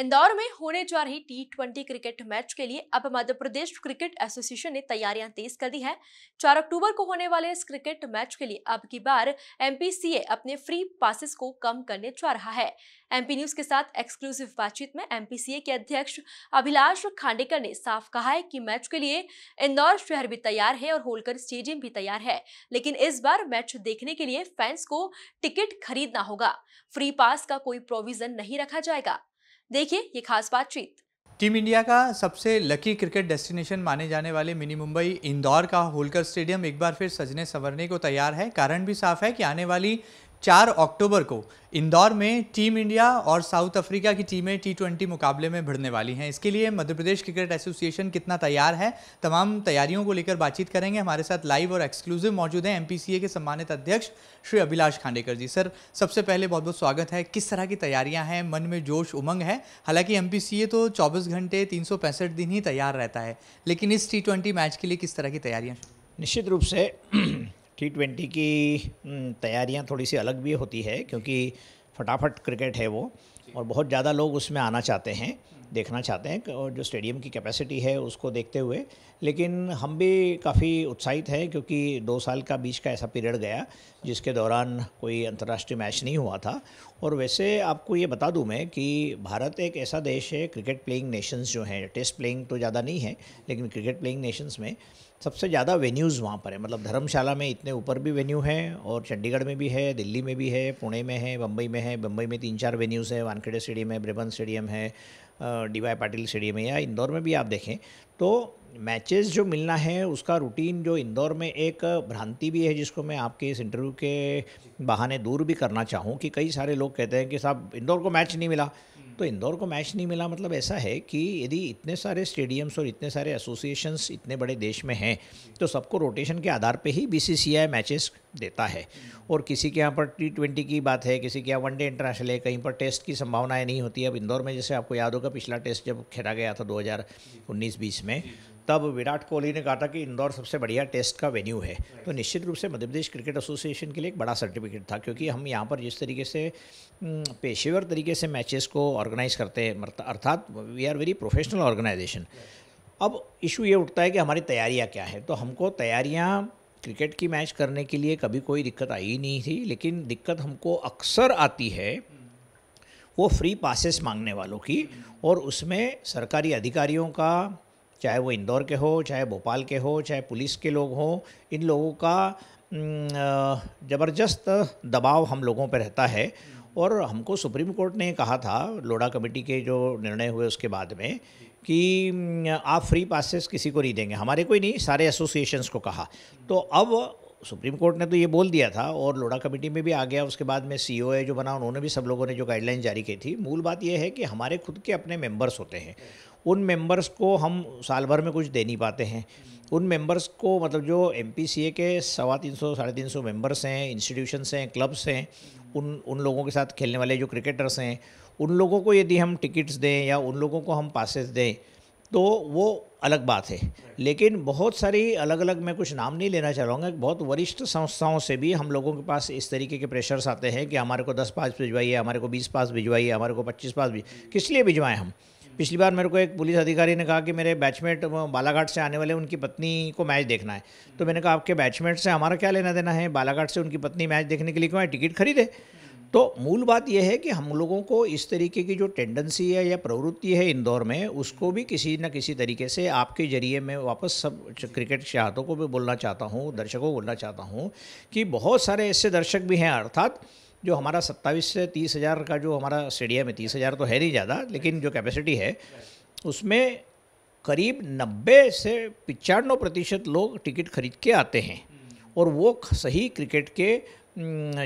इंदौर में होने जा रही टी ट्वेंटी क्रिकेट मैच के लिए अब मध्य प्रदेश क्रिकेट एसोसिएशन ने तैयारियां तेज कर दी हैं चार अक्टूबर को होने वाले इस क्रिकेट मैच के लिए अब की बार एमपीसीए अपने फ्री पासिस को कम करने जा रहा है एमपी न्यूज के साथ एक्सक्लूसिव बातचीत में एमपीसीए के अध्यक्ष अभिलाष खांडेकर ने साफ कहा है कि मैच के लिए इंदौर शहर भी तैयार है और होलकर स्टेडियम भी तैयार है लेकिन इस बार मैच देखने के लिए फैंस को टिकट खरीदना होगा फ्री पास का कोई प्रोविजन नहीं रखा जाएगा देखिए ये खास बातचीत टीम इंडिया का सबसे लकी क्रिकेट डेस्टिनेशन माने जाने वाले मिनी मुंबई इंदौर का होलकर स्टेडियम एक बार फिर सजने संवरने को तैयार है कारण भी साफ है कि आने वाली चार अक्टूबर को इंदौर में टीम इंडिया और साउथ अफ्रीका की टीमें टी ट्वेंटी मुकाबले में भिड़ने वाली हैं इसके लिए मध्य प्रदेश क्रिकेट एसोसिएशन कितना तैयार है तमाम तैयारियों को लेकर बातचीत करेंगे हमारे साथ लाइव और एक्सक्लूसिव मौजूद हैं एमपीसीए के सम्मानित अध्यक्ष श्री अभिलाष खांडेकर जी सर सबसे पहले बहुत बहुत स्वागत है किस तरह की तैयारियाँ हैं मन में जोश उमंग है हालांकि एम तो चौबीस घंटे तीन दिन ही तैयार रहता है लेकिन इस टी मैच के लिए किस तरह की तैयारियाँ निश्चित रूप से टी ट्वेंटी की हम्म, तैयारियां थोड़ी सी अलग भी होती है क्योंकि फटाफट क्रिकेट है वो और बहुत ज़्यादा लोग उसमें आना चाहते हैं देखना चाहते हैं और जो स्टेडियम की कैपेसिटी है उसको देखते हुए लेकिन हम भी काफ़ी उत्साहित हैं क्योंकि दो साल का बीच का ऐसा पीरियड गया जिसके दौरान कोई अंतर्राष्ट्रीय मैच नहीं हुआ था और वैसे आपको ये बता दूं मैं कि भारत एक ऐसा देश है क्रिकेट प्लेइंग नेशंस जो हैं टेस्ट प्लेइंग तो ज़्यादा नहीं है लेकिन क्रिकेट प्लेइंग नेशंस में सबसे ज़्यादा वेन्यूज़ वहाँ पर है मतलब धर्मशाला में इतने ऊपर भी वेन्यू हैं और चंडीगढ़ में भी है दिल्ली में भी है पुणे में है बम्बई में है बम्बई में तीन चार वेन्यूज़ हैं वानखेड़े स्टेडियम है ब्रिबन स्टेडियम है डी वाई पाटिल स्टेडियम है या इंदौर में भी आप देखें तो मैचेस जो मिलना है उसका रूटीन जो इंदौर में एक भ्रांति भी है जिसको मैं आपके इस इंटरव्यू के बहाने दूर भी करना चाहूँ कि कई सारे लोग कहते हैं कि साहब इंदौर को मैच नहीं मिला तो इंदौर को मैच नहीं मिला मतलब ऐसा है कि यदि इतने सारे स्टेडियम्स और इतने सारे एसोसिएशंस इतने बड़े देश में हैं तो सबको रोटेशन के आधार पर ही बी मैचेस देता है और किसी के यहाँ पर टी ट्वेंटी की बात है किसी के यहाँ वनडे इंटरनेशनल है कहीं पर टेस्ट की संभावनाएँ नहीं होती अब इंदौर में जैसे आपको याद होगा पिछला टेस्ट जब खेला गया था दो हज़ार में तब विराट कोहली ने कहा था कि इंदौर सबसे बढ़िया टेस्ट का वेन्यू है तो निश्चित रूप से मध्य प्रदेश क्रिकेट एसोसिएशन के लिए एक बड़ा सर्टिफिकेट था क्योंकि हम यहाँ पर जिस तरीके से पेशेवर तरीके से मैचेस को ऑर्गेनाइज करते हैं अर्थात we are very professional organisation अब इशू ये उठता है कि हमारी तैयारियाँ क्या है तो हमको तैयारियाँ क्रिकेट की मैच करने के लिए कभी कोई दिक्कत आई ही नहीं थी लेकिन दिक्कत हमको अक्सर आती है वो फ्री पासेस मांगने वालों की hmm. और उसमें सरकारी अधिकारियों का चाहे वो इंदौर के हो चाहे भोपाल के हो चाहे पुलिस के लोग हों इन लोगों का ज़बरदस्त दबाव हम लोगों पर रहता है और हमको सुप्रीम कोर्ट ने कहा था लोडा कमेटी के जो निर्णय हुए उसके बाद में कि आप फ्री पासेस किसी को नहीं देंगे हमारे कोई नहीं सारे एसोसिएशंस को कहा तो अब सुप्रीम कोर्ट ने तो ये बोल दिया था और लोडा कमेटी में भी आ गया उसके बाद में सी ओ जो बना उन्होंने भी सब लोगों ने जो गाइडलाइन जारी की थी मूल बात यह है कि हमारे खुद के अपने मेम्बर्स होते हैं उन मेंबर्स को हम साल भर में कुछ दे नहीं पाते हैं उन मेंबर्स को मतलब जो एम के सवा तीन सौ साढ़े तीन सौ मेम्बर्स हैं इंस्टीट्यूशनस हैं क्लब्स हैं उन उन लोगों के साथ खेलने वाले जो क्रिकेटर्स हैं उन लोगों को यदि हम टिकट्स दें या उन लोगों को हम पासेस दें तो वो अलग बात है लेकिन बहुत सारी अलग अलग मैं कुछ नाम नहीं लेना चाहूँगा बहुत वरिष्ठ संस्थाओं से भी हम लोगों के पास इस तरीके के प्रेशर्स आते हैं कि हमारे को दस पास भिजवाइए हमारे को बीस पास भिजवाइए हमारे को पच्चीस पास भिज किस लिए भिजवाएं हम पिछली बार मेरे को एक पुलिस अधिकारी ने कहा कि मेरे बैचमेट बालाघाट से आने वाले उनकी पत्नी को मैच देखना है तो मैंने कहा आपके बैचमेट से हमारा क्या लेना देना है बालाघाट से उनकी पत्नी मैच देखने के लिए क्यों है टिकट खरीदे तो मूल बात यह है कि हम लोगों को इस तरीके की जो टेंडेंसी है या प्रवृत्ति है इंदौर में उसको भी किसी न किसी तरीके से आपके जरिए मैं वापस सब क्रिकेट चाहतों को भी बोलना चाहता हूँ दर्शकों को बोलना चाहता हूँ कि बहुत सारे ऐसे दर्शक भी हैं अर्थात जो हमारा सत्ताईस से तीस हज़ार का जो हमारा स्टेडियम है तीस हज़ार तो है नहीं ज़्यादा लेकिन जो कैपेसिटी है उसमें करीब नब्बे से पचानवे प्रतिशत लोग टिकट खरीद के आते हैं और वो सही क्रिकेट के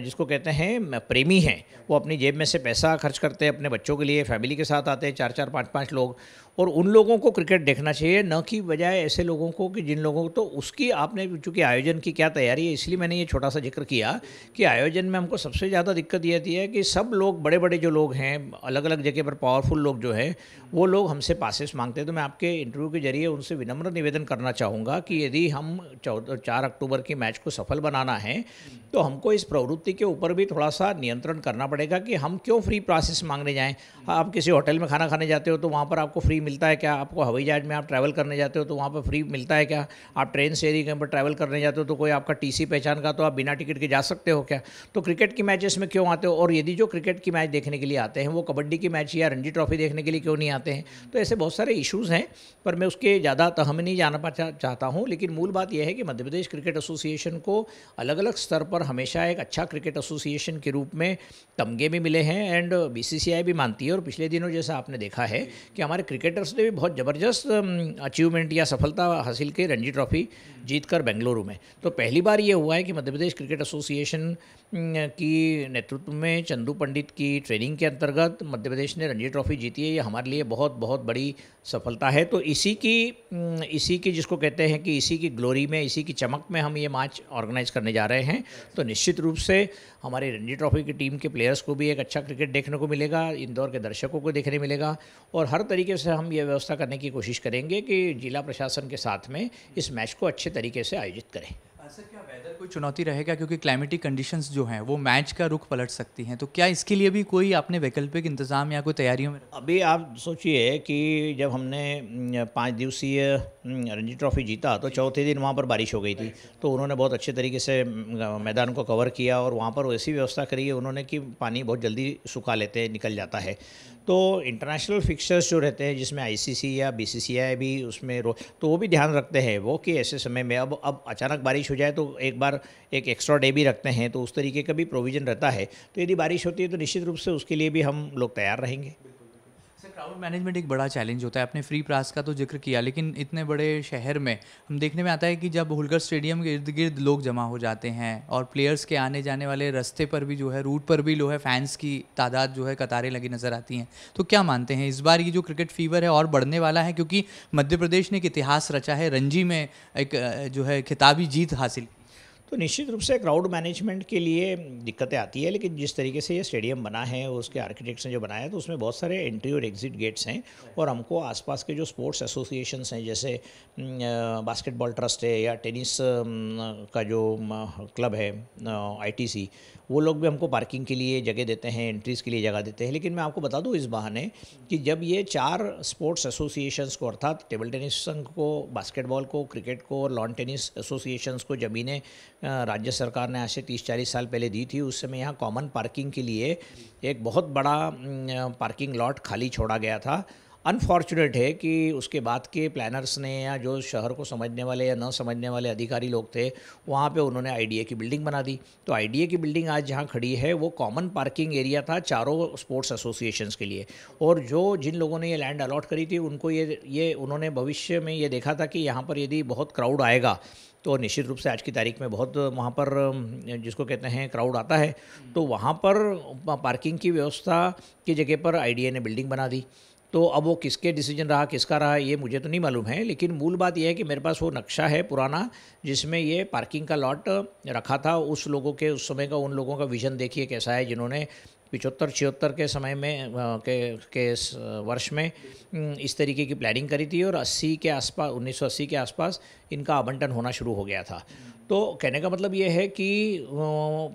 जिसको कहते हैं प्रेमी हैं वो अपनी जेब में से पैसा खर्च करते हैं अपने बच्चों के लिए फैमिली के साथ आते हैं चार चार पाँच पाँच लोग और उन लोगों को क्रिकेट देखना चाहिए न कि बजाय ऐसे लोगों को कि जिन लोगों को तो उसकी आपने चूँकि आयोजन की क्या तैयारी है इसलिए मैंने ये छोटा सा जिक्र किया कि आयोजन में हमको सबसे ज़्यादा दिक्कत ये थी है कि सब लोग बड़े बड़े जो लोग हैं अलग अलग जगह पर पावरफुल लोग जो हैं वो लोग हमसे पासिस मांगते हैं तो मैं आपके इंटरव्यू के जरिए उनसे विनम्र निवेदन करना चाहूँगा कि यदि हम चार अक्टूबर की मैच को सफल बनाना है तो हमको इस प्रवृत्ति के ऊपर भी थोड़ा सा नियंत्रण करना पड़ेगा कि हम क्यों फ्री पासिस मांगने जाएँ आप किसी होटल में खाना खाने जाते हो तो वहाँ पर आपको फ्री मिलता है क्या आपको हवाई जहाज में आप ट्रैवल करने जाते हो तो वहाँ पर फ्री मिलता है क्या आप ट्रेन से यदि कहीं पर ट्रैवल करने जाते हो तो कोई आपका टी सी पहचान का तो आप बिना टिकट के जा सकते हो क्या तो क्रिकेट की मैचेस में क्यों आते हो और यदि जो क्रिकेट की मैच देखने के लिए आते हैं वो कबड्डी की मैच या रणजी ट्रॉफी देखने के लिए क्यों नहीं आते हैं तो ऐसे बहुत सारे इशूज़ हैं पर मैं उसके ज़्यादा तहम नहीं जाना चाहता हूँ लेकिन मूल बात यह है कि मध्य प्रदेश क्रिकेट एसोसिएशन को अलग अलग स्तर पर हमेशा एक अच्छा क्रिकेट एसोसिएशन के रूप में तमगे भी मिले हैं एंड बी भी मानती है और पिछले दिनों जैसा आपने देखा है कि हमारे क्रिकेट क्रिकेटर्स ने भी बहुत ज़बरदस्त अचीवमेंट um, या सफलता हासिल की रणजी ट्रॉफी जीतकर बेंगलुरु में तो पहली बार ये हुआ है कि Madhya Pradesh cricket association um, की नेतृत्व में चंदू पंडित की ट्रेनिंग के अंतर्गत मध्य प्रदेश ने रणजी ट्रॉफी जीती है ये हमारे लिए बहुत बहुत बड़ी सफलता है तो इसी की um, इसी की जिसको कहते हैं कि इसी की ग्लोरी में इसी की चमक में हम ये मैच ऑर्गेनाइज करने जा रहे हैं तो निश्चित रूप से हमारी रणजी ट्रॉफी की टीम के प्लेयर्स को भी एक अच्छा क्रिकेट देखने को मिलेगा इंदौर के दर्शकों को देखने मिलेगा और हर तरीके से हम हम ये व्यवस्था करने की कोशिश करेंगे कि जिला प्रशासन के साथ में इस मैच को अच्छे तरीके से आयोजित करें सर क्या वेदर कोई चुनौती रहेगा क्योंकि क्लाइमेटिक कंडीशंस जो हैं वो मैच का रुख पलट सकती हैं तो क्या इसके लिए भी कोई आपने वैकल्पिक इंतजाम या कोई तैयारियों में अभी आप सोचिए कि जब हमने पाँच दिवसीय रणजी ट्रॉफी जीता तो चौथे दिन वहाँ पर बारिश हो गई थी तो उन्होंने बहुत अच्छे तरीके से मैदान को कवर किया और वहाँ पर ऐसी व्यवस्था करी है उन्होंने कि पानी बहुत जल्दी सुखा लेते निकल जाता है तो इंटरनेशनल फिक्सर्स जो रहते हैं जिसमें आईसीसी या बीसीसीआई भी उसमें रो तो वो भी ध्यान रखते हैं वो कि ऐसे समय में अब अब अचानक बारिश हो जाए तो एक बार एक एक्स्ट्रा डे भी रखते हैं तो उस तरीके का भी प्रोविज़न रहता है तो यदि बारिश होती है तो निश्चित रूप से उसके लिए भी हम लोग तैयार रहेंगे क्राउड मैनेजमेंट एक बड़ा चैलेंज होता है आपने फ्री प्रास का तो जिक्र किया लेकिन इतने बड़े शहर में हम देखने में आता है कि जब होलकर स्टेडियम के इर्द गिर्द लोग जमा हो जाते हैं और प्लेयर्स के आने जाने वाले रास्ते पर भी जो है रूट पर भी लो है फैंस की तादाद जो है कतारें लगी नज़र आती हैं तो क्या मानते हैं इस बार ये जो क्रिकेट फीवर है और बढ़ने वाला है क्योंकि मध्य प्रदेश ने एक इतिहास रचा है रणजी में एक जो है खिताबी जीत हासिल तो निश्चित रूप से क्राउड मैनेजमेंट के लिए दिक्कतें आती है लेकिन जिस तरीके से ये स्टेडियम बना है उसके आर्किटेक्ट्स ने जो बनाया है तो उसमें बहुत सारे एंट्री और एग्जिट गेट्स हैं और हमको आसपास के जो स्पोर्ट्स एसोसिएशन हैं जैसे बास्केटबॉल ट्रस्ट है या टेनिस का जो क्लब है आई वो लोग भी हमको पार्किंग के लिए जगह देते हैं एंट्रीज़ के लिए जगह देते हैं लेकिन मैं आपको बता दूँ इस बहाने कि जब ये चार स्पोर्ट्स एसोसिएशन को अर्थात टेबल टेनिस संघ को बास्केटबॉल को क्रिकेट को और लॉन टेनिस एसोसिएशन को ज़मीनें राज्य सरकार ने आज से तीस चालीस साल पहले दी थी उस समय यहाँ कॉमन पार्किंग के लिए एक बहुत बड़ा पार्किंग लॉट खाली छोड़ा गया था अनफॉर्चुनेट है कि उसके बाद के प्लानर्स ने या जो शहर को समझने वाले या न समझने वाले अधिकारी लोग थे वहाँ पे उन्होंने आई की बिल्डिंग बना दी तो आई की बिल्डिंग आज जहाँ खड़ी है वो कॉमन पार्किंग एरिया था चारों स्पोर्ट्स एसोसिएशंस के लिए और जो जिन लोगों ने ये लैंड अलॉट करी थी उनको ये ये उन्होंने भविष्य में ये देखा था कि यहाँ पर यदि बहुत क्राउड आएगा तो निश्चित रूप से आज की तारीख में बहुत वहाँ पर जिसको कहते हैं क्राउड आता है तो वहाँ पर पार्किंग की व्यवस्था की जगह पर आई ने बिल्डिंग बना दी तो अब वो किसके डिसीजन रहा किसका रहा ये मुझे तो नहीं मालूम है लेकिन मूल बात यह है कि मेरे पास वो नक्शा है पुराना जिसमें ये पार्किंग का लॉट रखा था उस लोगों के उस समय का उन लोगों का विज़न देखिए कैसा है जिन्होंने पिचहत्तर छिहत्तर के समय में के, के वर्ष में इस तरीके की प्लानिंग करी थी और 80 के आसपास 1980 के आसपास इनका आवंटन होना शुरू हो गया था तो कहने का मतलब ये है कि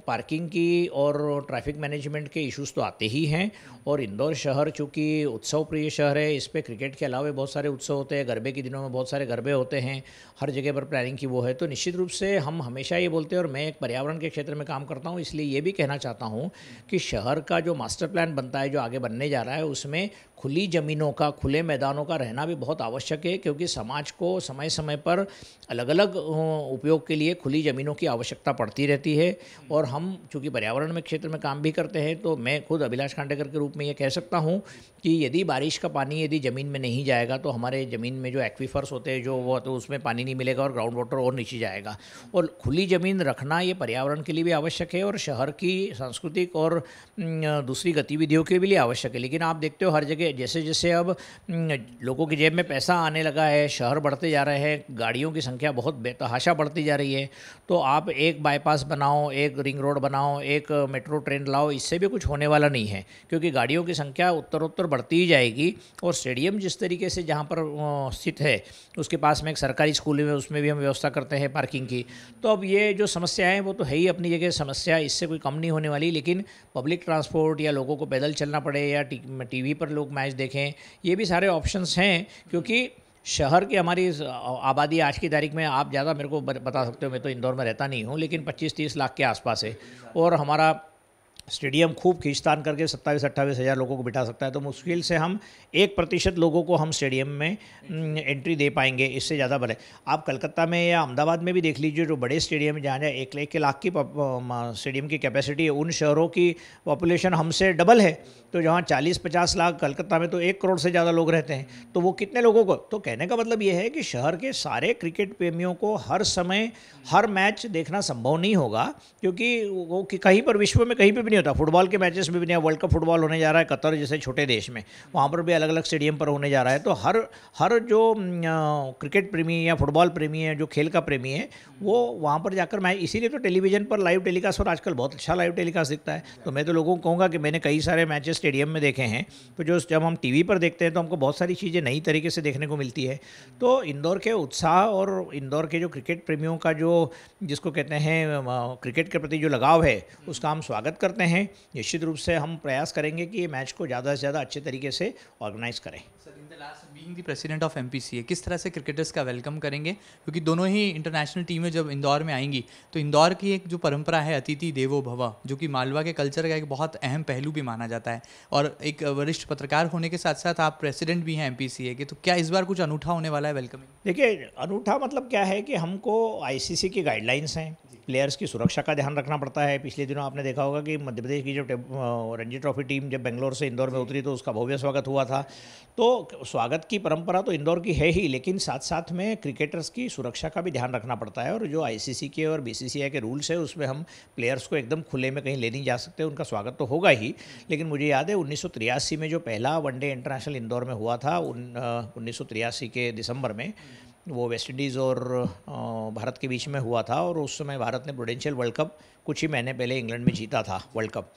पार्किंग की और ट्रैफिक मैनेजमेंट के इश्यूज तो आते ही हैं और इंदौर शहर चूँकि उत्सव प्रिय शहर है इस पर क्रिकेट के अलावा बहुत सारे उत्सव होते हैं गरबे के दिनों में बहुत सारे गरबे होते हैं हर जगह पर प्लानिंग की वो है तो निश्चित रूप से हम हमेशा ये बोलते हैं और मैं एक पर्यावरण के क्षेत्र में काम करता हूँ इसलिए ये भी कहना चाहता हूँ कि शहर का जो मास्टर प्लान बनता है जो आगे बनने जा रहा है उसमें खुली ज़मीनों का खुले मैदानों का रहना भी बहुत आवश्यक है क्योंकि समाज को समय समय पर अलग अलग उपयोग के लिए खुली ज़मीनों की आवश्यकता पड़ती रहती है और हम चूँकि पर्यावरण में क्षेत्र में काम भी करते हैं तो मैं खुद अभिलाष खांडेकर के रूप रूप में ये कह सकता हूँ कि यदि बारिश का पानी यदि ज़मीन में नहीं जाएगा तो हमारे ज़मीन में जो एक्वीफर्स होते हैं जो वो तो उसमें पानी नहीं मिलेगा और ग्राउंड वाटर और नीचे जाएगा और खुली ज़मीन रखना ये पर्यावरण के लिए भी आवश्यक है और शहर की सांस्कृतिक और दूसरी गतिविधियों के लिए आवश्यक है लेकिन आप देखते हो हर जगह जैसे जैसे अब लोगों की जेब में पैसा आने लगा है शहर बढ़ते जा रहे हैं गाड़ियों की संख्या बहुत बेतहाशा बढ़ती जा रही है तो आप एक बाईपास बनाओ एक रिंग रोड बनाओ एक मेट्रो ट्रेन लाओ इससे भी कुछ होने वाला नहीं है क्योंकि गाड़ियों की संख्या उत्तरोत्तर बढ़ती ही जाएगी और स्टेडियम जिस तरीके से जहाँ पर स्थित है उसके पास में एक सरकारी स्कूल है उसमें भी हम व्यवस्था करते हैं पार्किंग की तो अब ये जो समस्याएँ वो तो है ही अपनी जगह समस्या इससे कोई कम नहीं होने वाली लेकिन पब्लिक ट्रांसपोर्ट या लोगों को पैदल चलना पड़े या टी पर लोग मैच देखें ये भी सारे ऑप्शन हैं क्योंकि शहर की हमारी आबादी आज की तारीख में आप ज़्यादा मेरे को बता सकते हो मैं तो इंदौर में रहता नहीं हूँ लेकिन 25-30 लाख के आसपास है और हमारा स्टेडियम खूब खींचतान करके सत्ताईस अट्ठाईस हज़ार लोगों को बिठा सकता है तो मुश्किल से हम एक प्रतिशत लोगों को हम स्टेडियम में एंट्री दे पाएंगे इससे ज़्यादा भले आप कलकत्ता में या अहमदाबाद में भी देख लीजिए जो बड़े स्टेडियम जहाँ जहाँ एक एक लाख की स्टेडियम की कैपेसिटी है उन शहरों की पॉपुलेशन हमसे डबल है तो जहाँ चालीस पचास लाख कलकत्ता में तो एक करोड़ से ज़्यादा लोग रहते हैं तो वो कितने लोगों को तो कहने का मतलब ये है कि शहर के सारे क्रिकेट प्रेमियों को हर समय हर मैच देखना संभव नहीं होगा क्योंकि वो कहीं पर विश्व में कहीं पर भी नहीं होता फुटबॉल के मैचेस में भी नहीं वर्ल्ड कप फुटबॉल होने जा रहा है कतर जैसे छोटे देश में वहाँ पर भी अलग अलग स्टेडियम पर होने जा रहा है तो हर हर जो क्रिकेट प्रेमी या फुटबॉल प्रेमी है जो खेल का प्रेमी है वो वहाँ पर जाकर मैं इसीलिए तो टेलीविज़न पर लाइव टेलीकास्ट और आजकल बहुत अच्छा लाइव टेलीकास्ट दिखता है तो मैं तो लोगों को कहूँगा कि मैंने कई सारे मैचेस स्टेडियम में देखे हैं तो जो जब हम टी पर देखते हैं तो हमको बहुत सारी चीज़ें नई तरीके से देखने को मिलती है तो इंदौर के उत्साह और इंदौर के जो क्रिकेट प्रेमियों का जो जिसको कहते हैं क्रिकेट के प्रति जो लगाव है उसका हम स्वागत करते करते हैं निश्चित रूप से हम प्रयास करेंगे कि ये मैच को ज़्यादा से ज़्यादा अच्छे तरीके से ऑर्गेनाइज करें being the president of MPCA किस तरह से क्रिकेटर्स का वेलकम करेंगे क्योंकि दोनों ही इंटरनेशनल टीमें जब इंदौर में आएंगी तो इंदौर की एक जो परंपरा है अतिथि देवो भवा जो कि मालवा के कल्चर का एक बहुत अहम पहलू भी माना जाता है और एक वरिष्ठ पत्रकार होने के साथ साथ आप प्रेसिडेंट भी हैं एम के तो क्या इस बार कुछ अनूठा होने वाला है वेलकमिंग देखिए अनूठा मतलब क्या है कि हमको आईसीसी की गाइडलाइंस हैं प्लेयर्स की सुरक्षा का ध्यान रखना पड़ता है पिछले दिनों आपने देखा होगा कि मध्य प्रदेश की जब रणजी ट्रॉफी टीम जब बेंगलोर से इंदौर में उतरी तो उसका भव्य स्वागत हुआ था तो स्वागत की परंपरा तो इंदौर की है ही लेकिन साथ साथ में क्रिकेटर्स की सुरक्षा का भी ध्यान रखना पड़ता है और जो आई के और बी के रूल्स है उसमें हम प्लेयर्स को एकदम खुले में कहीं ले नहीं जा सकते उनका स्वागत तो होगा ही लेकिन मुझे याद है उन्नीस में जो पहला वनडे इंटरनेशनल इंदौर में हुआ था उन्नीस के दिसंबर में वो वेस्ट इंडीज़ और भारत के बीच में हुआ था और उस समय भारत ने प्रोडेंशियल वर्ल्ड कप कुछ ही महीने पहले इंग्लैंड में जीता था वर्ल्ड कप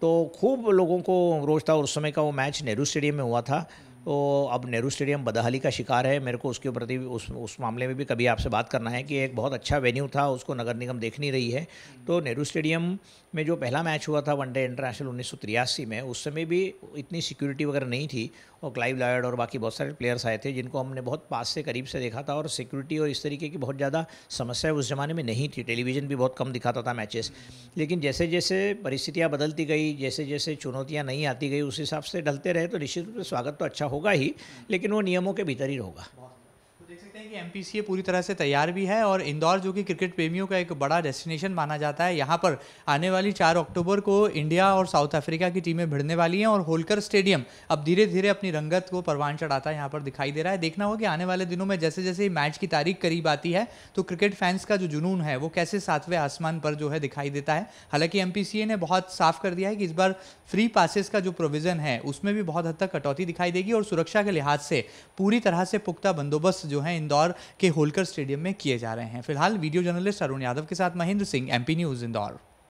तो खूब लोगों को रोज था उस समय का वो मैच नेहरू स्टेडियम में हुआ था तो अब नेहरू स्टेडियम बदहाली का शिकार है मेरे को उसके प्रति उस उस मामले में भी कभी आपसे बात करना है कि एक बहुत अच्छा वेन्यू था उसको नगर निगम देख नहीं रही है तो नेहरू स्टेडियम में जो पहला मैच हुआ था वनडे इंटरनेशनल उन्नीस में उस समय भी इतनी सिक्योरिटी वगैरह नहीं थी और क्लाइव लॉयड और बाकी बहुत सारे प्लेयर्स आए थे जिनको हमने बहुत पास से करीब से देखा था और सिक्योरिटी और इस तरीके की बहुत ज़्यादा समस्या उस ज़माने में नहीं थी टेलीविज़न भी बहुत कम दिखाता था मैचेस लेकिन जैसे जैसे परिस्थितियाँ बदलती गई जैसे जैसे चुनौतियाँ नहीं आती गई उस हिसाब से ढलते रहे तो निश्चित रूप से स्वागत तो अच्छा होगा ही लेकिन वो नियमों के भीतर ही होगा सकते हैं कि एमपीसीए पूरी तरह से तैयार भी है और इंदौर जो कि क्रिकेट प्रेमियों का एक बड़ा डेस्टिनेशन माना जाता है यहाँ पर आने वाली चार अक्टूबर को इंडिया और साउथ अफ्रीका की टीमें भिड़ने वाली हैं और होलकर स्टेडियम अब धीरे धीरे अपनी रंगत को परवान चढ़ाता यहाँ पर दिखाई दे रहा है देखना होगा कि आने वाले दिनों में जैसे जैसे मैच की तारीख करीब आती है तो क्रिकेट फैंस का जो जुनून है वो कैसे सातवें आसमान पर जो है दिखाई देता है हालांकि एम ने बहुत साफ कर दिया है कि इस बार फ्री पासिस का जो प्रोविज़न है उसमें भी बहुत हद तक कटौती दिखाई देगी और सुरक्षा के लिहाज से पूरी तरह से पुख्ता बंदोबस्त जो है इंदौर के होलकर स्टेडियम में किए जा रहे हैं फिलहाल वीडियो जर्नलिस्ट अरुण यादव के साथ महेंद्र सिंह एमपी न्यूज़ इंदौर